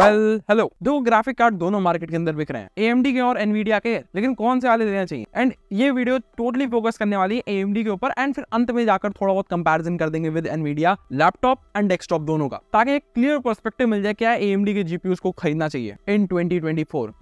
well hello दो graphic card दोनों market के अंदर बिक रहे हैं एएमडी के और एनवीडिया के लेकिन कौन से वाले लेना चाहिए एंड ये वीडियो टोटली फोकस करने वाली है एएमडी के ऊपर एंड फिर अंत में जाकर थोड़ा बहुत कंपैरिजन कर देंगे with Nvidia laptop and desktop दोनों का ताकि एक क्लियर परस्पेक्टिव मिल जाए क्या एएमडी के जीपीयू को खरीदना चाहिए इन ट्वेंटी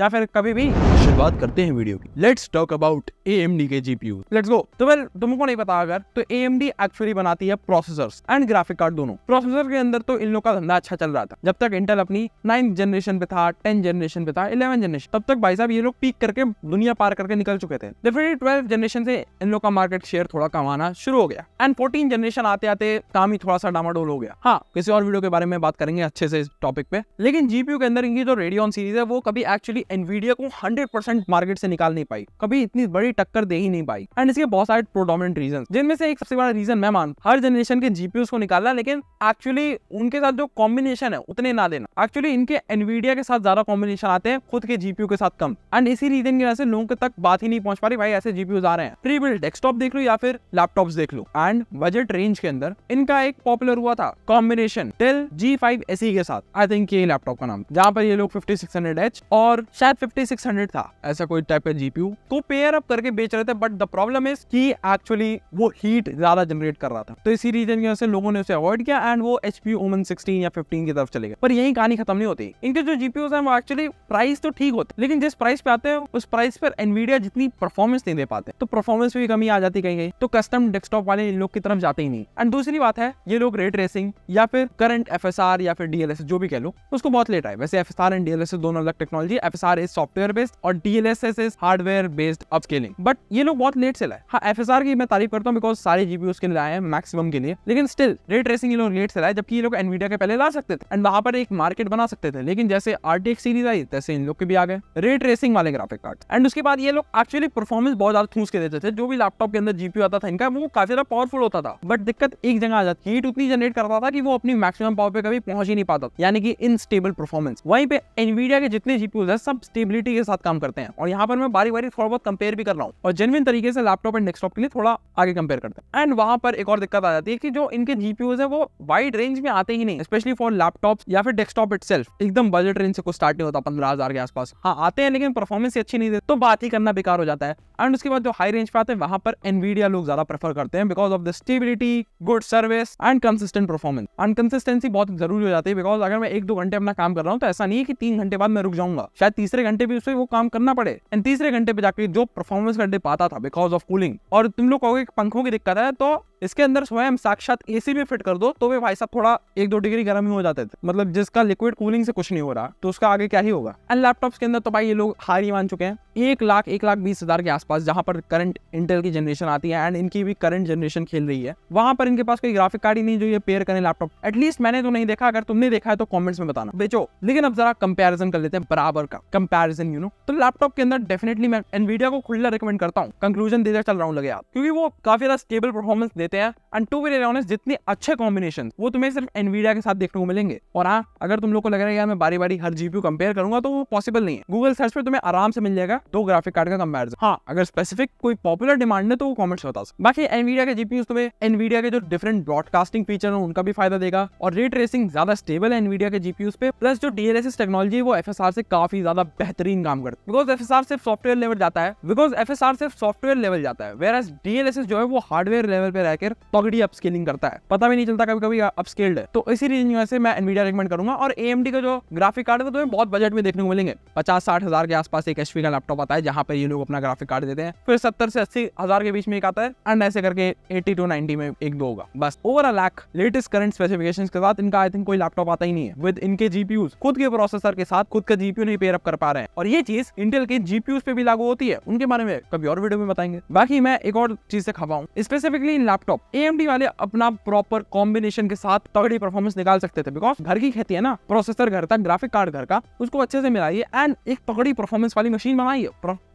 या फिर कभी भी शुरुआत करते हैं वीडियो की लेट्स टॉक अबाउट एएमडी के जीपीयू लेट्स गो तो वेल तुमको नहीं पता अगर तो एएमडी एक्चुअली बनाती है प्रोसेसर एंड ग्राफिक कार्ड दोनों प्रोसेसर के अंदर तो इन लोग का धंधा अच्छा चल रहा था जब तक इंटर अपनी नाइन नाइन्थ जनरेशन पे था टेन जनरेशन पे था इलेवन जनरेशन तब तक भाई साहब ये लोग पीक करके दुनिया पार करके निकल चुके थे डेफिनेटली तो ट्वेल्थ जनरेशन से इन लोग का मार्केट शेयर थोड़ा कम आना शुरू हो गया एंड फोर्टीन जनरेशन आते आते काम ही थोड़ा सा डामाडोल हो गया हाँ किसी और वीडियो के बारे में बात करेंगे अच्छे से इस टॉपिक पे लेकिन जीपीयू के अंदर इनकी जो रेडियन सीरीज है वो कभी एक्चुअली एनवीडिया को हंड्रेड मार्केट से निकाल नहीं पाई कभी इतनी बड़ी टक्कर दे ही नहीं पाई एंड इसके बहुत सारे प्रोडोमेंट रीजन जिनमें से एक सबसे बड़ा रीजन मैं मान हर जनरेशन के जीपीयू को निकालना लेकिन एक्चुअली उनके साथ जो कॉम्बिनेशन है उतने ना देना एक्चुअली इनके क्योंकि एनवीडिया के साथ ज्यादा कॉम्बिनेशन आते हैं खुद के जीपीयू के साथ कम एंड इसी रीजन की वजह से लोगों तक बात ही नहीं पहुंच पा रही भाई ऐसे जीपीयू आ रहे हैं प्री बिल्ड डेस्कटॉप देख लो या फिर लैपटॉप देख लो एंड बजट रेंज के अंदर इनका एक पॉपुलर हुआ था कॉम्बिनेशन टेल जी फाइव के साथ आई थिंक ये लैपटॉप का नाम जहाँ पर ये लोग फिफ्टी सिक्स और शायद फिफ्टी था ऐसा कोई टाइप का जीपीयू तो पेयर अप करके बेच रहे थे बट द प्रॉब्लम इज कि एक्चुअली वो हीट ज्यादा जनरेट कर रहा था तो इसी रीजन की वजह से लोगों ने उसे अवॉइड किया एंड वो एचपी ओमन सिक्सटीन या फिफ्टीन की तरफ चले गए पर यही कहानी खत्म नहीं नहीं होती इनके जो जीपीओ है वो एक्चुअली प्राइस तो ठीक होते लेकिन जिस प्राइस पे आते हैं उस प्राइस पर एनवीडिया जितनी परफॉर्मेंस नहीं दे पाते तो परफॉर्मेंस में भी कमी आ जाती कहीं तो कस्टम डेस्कटॉप वाले इन लोग की तरफ जाते ही नहीं एंड दूसरी बात है ये लोग रेट रेसिंग या फिर करंट एफ या फिर डीएलएस जो भी कह लो उसको बहुत लेट आए वैसे एफ एंड डीएलएस दोनों अलग technology F is software based और DLSS is hardware based upscaling but ये लोग बहुत लेट से लाए हाँ एफ की मैं तारीफ करता हूँ बिकॉज सारे जीपीयू उसके लिए हैं मैक्सिमम के लिए लेकिन स्टिल रेट रेसिंग ये लोग लेट से लाए जबकि ये लोग एनवीडिया के पहले ला सकते थे एंड वहां पर एक मार्केट बना सकते सकते थे लेकिन जैसे आर सीरीज आई तैसे इन लोग के भी आ गए रेट रेसिंग वाले ग्राफिक कार्ड एंड उसके बाद ये लोग एक्चुअली परफॉर्मेंस बहुत ज्यादा ठूस के देते थे जो भी लैपटॉप के अंदर जीपी आता था इनका वो काफी ज्यादा पावरफुल होता था बट दिक्कत एक जगह आ जाती हीट उतनी जनरेट करता था कि वो अपनी मैक्सिमम पावर पे कभी पहुंच ही नहीं पाता यानी कि इनस्टेबल परफॉर्मेंस वहीं पे एनवीडिया के जितने जीपी है सब स्टेबिलिटी के साथ काम करते हैं और यहाँ पर मैं बारी बारी थोड़ा बहुत कंपेयर भी कर रहा हूँ और जेनविन तरीके से लैपटॉप एंड डेस्कटॉप के लिए थोड़ा आगे कंपेयर करते हैं एंड वहां पर एक और दिक्कत आ जाती है कि जो इनके जीपीओ है वो वाइड रेंज में आते ही नहीं स्पेशली फॉर लैपटॉप या फिर डेस्कटॉप इट एकदम बजट रेंज से कुछ स्टार्ट नहीं होता पंद्रह हज़ार के आसपास हाँ आते हैं लेकिन परफॉर्मेंस अच्छी नहीं देते तो बात ही करना बेकार हो जाता है एंड उसके बाद जो हाई रेंज पे आते हैं वहां पर एनवीडिया लोग ज़्यादा प्रेफर करते हैं because of the stability good service and consistent performance and consistency बहुत जरूरी हो जाती है बिकॉज अगर मैं एक दो घंटे अपना काम कर रहा हूँ तो ऐसा नहीं है कि तीन घंटे बाद मैं रुक जाऊंगा शायद तीसरे घंटे भी उसे वो काम करना पड़े एंड तीसरे घंटे पे जाकर जो परफॉर्मेंस का पाता था बिकॉज ऑफ कूलिंग और तुम लोग कहोगे पंखों की दिक्कत है तो इसके अंदर स्वयं साक्षात एसी भी फिट कर दो तो भी भाई साहब थोड़ा एक दो डिग्री गर्म ही हो जाते थे मतलब जिसका लिक्विड कूलिंग से कुछ नहीं हो रहा तो उसका आगे क्या ही होगा एंड लैपटॉप्स के अंदर तो भाई ये लोग हार ही मान चुके हैं एक लाख एक लाख बीस हजार के आसपास जहां पर करंट इंटेल की जनरेशन आती है एंड इनकी भी करंट जनरेशन खेल रही है वहां पर इनके पास कोई ग्राफिक कार्ड ही नहीं जो ये पेयर करें लैपटॉप एटलीस्ट मैंने तो नहीं देखा अगर तुमने देखा है तो कॉमेंट्स में बताना बेचो लेकिन अब जरा कंपेरिजन कर लेते हैं बराबर का कंपेरिजन यू नो तो लैपटॉप के अंदर डेफिनेटली मैं एनवीडिया को खुला रिकमेंड करता हूँ कंक्लूजन देकर चल रहा हूँ लगे आप क्योंकि वो काफी ज्यादा स्टेबल परफॉर्मेंस देते देते हैं एंड टू वे ऑनेस्ट जितने अच्छे कॉम्बिनेशन वो तुम्हें सिर्फ एनवीडिया के साथ देखने को मिलेंगे और हाँ अगर तुम लोग को लग रहा है यार मैं बारी बारी हर जीपीयू कंपेयर करूंगा तो वो पॉसिबल नहीं है गूगल सर्च पर तुम्हें आराम से मिल जाएगा दो ग्राफिक कार्ड का कंपेरिजन हाँ अगर स्पेसिफिक कोई पॉपुलर डिमांड है तो वो कॉमेंट्स बता सकते बाकी एनवीडिया के जीपीयू तुम्हें एनवीडिया के जो डिफरेंट ब्रॉडकास्टिंग फीचर है उनका भी फायदा देगा और रेट रेसिंग ज्यादा स्टेबल है एनवीडिया के जीपीयू पे प्लस जो डीएलएसएस टेक्नोलॉजी वो एफ से काफी ज्यादा बेहतरीन काम करती है बिकॉज एफ सिर्फ सॉफ्टवेयर लेवल जाता है बिकॉज एफ सिर्फ सॉफ्टवेयर लेवल जाता है वेर एस डीएलएसएस जो है वो हार्डवेयर लेवल पे रह जाकर तगड़ी अपस्केलिंग करता है पता भी नहीं चलता कभी कभी अपस्केल्ड है तो इसी रीजन से मैं एनवीडिया रिकमेंड करूंगा और एएमडी का जो ग्राफिक कार्ड है तो बहुत बजट में देखने को मिलेंगे पचास साठ हजार के आसपास एक एचपी का लैपटॉप आता है जहां पर ये लोग अपना ग्राफिक कार्ड देते हैं फिर सत्तर से अस्सी हजार के बीच में एक आता है एंड ऐसे करके एट्टी टू नाइनटी में एक दो होगा बस over a lakh latest current specification के साथ इनका आई थिंक कोई लैपटॉप आता ही नहीं है विद इनके जीपीयू खुद के प्रोसेसर के साथ खुद का जीपीयू नहीं पेयर अप कर पा रहे हैं और ये चीज इंटेल के जीपीयू पे भी लागू होती है उनके बारे में कभी और वीडियो में बताएंगे बाकी मैं एक और चीज से खबाऊ स्पेसिफिकली इन लैपटॉप लैपटॉप एएमडी वाले अपना प्रॉपर कॉम्बिनेशन के साथ तगड़ी परफॉर्मेंस निकाल सकते थे बिकॉज घर की खेती है ना प्रोसेसर घर का ग्राफिक कार्ड घर का उसको अच्छे से मिलाइए एंड एक तगड़ी परफॉर्मेंस वाली मशीन बनाइए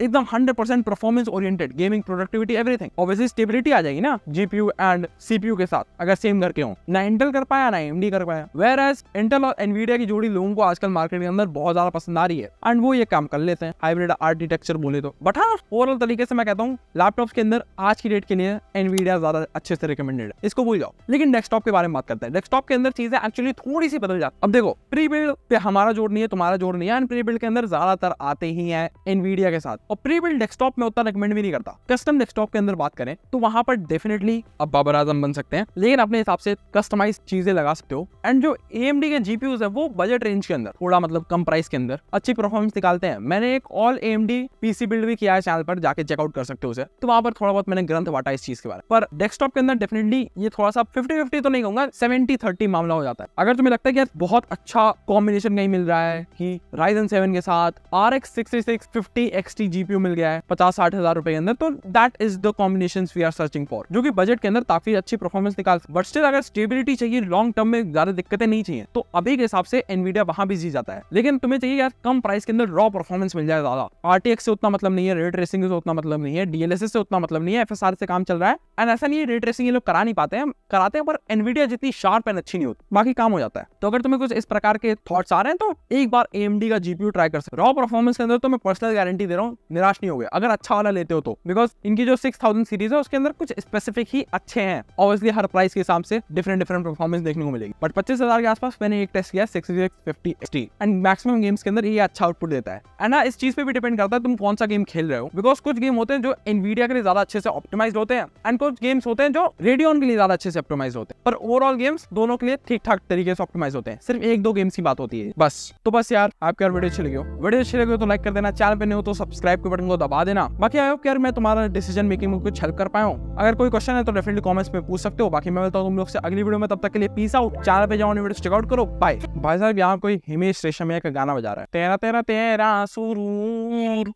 एकदम hundred performance oriented gaming productivity everything obviously stability आ जाएगी ना जीपीयू एंड सीपीयू के साथ अगर सेम घर के हो ना इंटेल कर पाया ना एमडी कर पाया वेर एज इंटेल और एनवीडिया की जोड़ी लोगों को आजकल मार्केट के अंदर बहुत ज्यादा पसंद आ रही है एंड वो ये काम कर लेते हैं हाइब्रिड आर्किटेक्चर बोले तो बट हाँ ओवरऑल तरीके से मैं कहता हूँ लैपटॉप के अंदर आज की डेट के लिए एनवीडिया ज्यादा अच्छा अच्छे से रिकमेंडेड है इसको भूल जाओ लेकिन डेस्कटॉप के बारे में बात करते हैं डेस्कटॉप के अंदर चीजें एक्चुअली थोड़ी सी बदल जाती अब देखो प्री बिल्ड पे हमारा जोर नहीं है तुम्हारा जोर नहीं है एंड प्री बिल्ड के अंदर ज्यादातर आते ही है इनवीडिया के साथ और प्री बिल्ड डेस्कटॉप में उतना रिकमेंड भी नहीं करता कस्टम डेस्कटॉप के अंदर बात करें तो वहां पर डेफिनेटली अब बाबर आजम बन सकते हैं लेकिन अपने हिसाब से कस्टमाइज चीजें लगा सकते हो एंड जो एम के जीपीयूज है वो बजट रेंज के अंदर थोड़ा मतलब कम प्राइस के अंदर अच्छी परफॉर्मेंस निकालते हैं मैंने एक ऑल एम पीसी बिल्ड भी किया है चैनल पर जाके चेकआउट कर सकते हो उसे तो वहां पर थोड़ा बहुत मैंने ग्रंथ बांटा इस चीज के बारे पर डेस्कटॉप लैपटॉप के अंदर डेफिनेटली ये थोड़ा सा फिफ्टी फिफ्टी तो नहीं कहूंगा सेवेंटी थर्टी मामला हो जाता है अगर तुम्हें लगता है कि यार बहुत अच्छा कॉम्बिनेशन कहीं मिल रहा है कि राइजन सेवन के साथ R X sixty six fifty XT GPU मिल गया है पचास साठ हजार रुपए के अंदर तो that is the combination we are searching for जो कि बजट के अंदर काफी अच्छी परफॉर्मेंस निकाल बट स्टिल अगर स्टेबिलिटी चाहिए लॉन्ग टर्म में ज्यादा दिक्कतें नहीं चाहिए तो अभी के हिसाब से एनवीडिया वहां भी जी जाता है लेकिन तुम्हें चाहिए यार कम प्राइस के अंदर रॉ परफॉर्मेंस मिल जाए ज्यादा आरटीएक्स से उतना मतलब नहीं है रेड रेसिंग से उतना मतलब नहीं है डीएलएसएस से उतना मतलब नहीं है एफ से काम चल रहा है एंड ऐसा नहीं है रेट्रेसिंग ये लोग करा नहीं पाते हैं कराते हैं पर एनवीडिया जितनी शार्प एंड अच्छी नहीं होती बाकी काम हो जाता है तो अगर तुम्हें कुछ इस प्रकार के थॉट्स आ रहे हैं तो एक बार एम का जीपीयू ट्राई कर सकते रॉ परफॉर्मेंस के अंदर तो मैं पर्सनल गारंटी दे रहा हूँ निराश नहीं हो गया अगर अच्छा वाला लेते हो तो बिकॉज इनकी जो सिक्स सीरीज है उसके अंदर कुछ स्पेसिफिक ही अच्छे हैं ऑब्वियसली हर प्राइस के हिसाब से डिफरेंट डिफरेंट परफॉर्मेंस देखने को मिलेगी बट पच्चीस के आसपास मैंने एक टेस्ट किया six fifty and maximum games के अंदर ये अच्छा आउटपुट देता है एंड हाँ, इस चीज पे भी डिपेंड करता है तुम कौन सा गेम खेल रहे हो बिकॉज कुछ गेम होते हैं जो इनवीडिया के लिए ज्यादा अच्छे से ऑप्टिमाइज होते हैं एंड कुछ गेम्स होते हैं हैं जो रेडियन के लिए ज्यादा अच्छे से ऑप्टोमाइज होते हैं पर ओवरऑल गेम्स दोनों के लिए ठीक ठाक तरीके से ऑप्टोमाइज होते हैं सिर्फ एक दो गेम्स की बात होती है बस तो बस यार आपके यार वीडियो अच्छी लगे हो वीडियो अच्छी लगे हो तो लाइक कर देना चैनल पे नहीं हो तो सब्सक्राइब के बटन को दबा देना बाकी आयो यार मैं तुम्हारा डिसीजन मेकिंग में कुछ हेल्प कर पाया हूँ अगर कोई क्वेश्चन है तो डेफिनेटली कॉमेंट्स में पूछ सकते हो बाकी मैं बताऊँ तुम लोग से अगली वीडियो में तब तक के लिए पीस आउट चैनल पे जाओ वीडियो चेकआउट करो बाय भाई साहब यहाँ कोई हिमेश रेशमिया का गाना बजा रहा है तेरा तेरा तेरा सुरूर